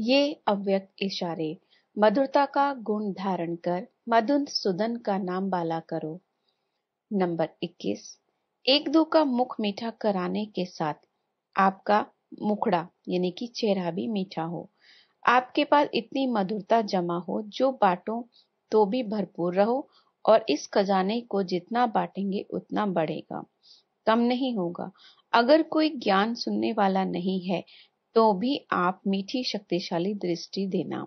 ये अव्यक्त इशारे मधुरता का गुण धारण कर मधुन सुदन का नाम बाला करो नंबर 21 एक दो का मुख मीठा कराने के साथ आपका मुखड़ा यानी कि चेहरा भी मीठा हो आपके पास इतनी मधुरता जमा हो जो बाटो तो भी भरपूर रहो और इस खजाने को जितना बांटेंगे उतना बढ़ेगा कम नहीं होगा अगर कोई ज्ञान सुनने वाला नहीं है तो भी आप मीठी शक्तिशाली दृष्टि देना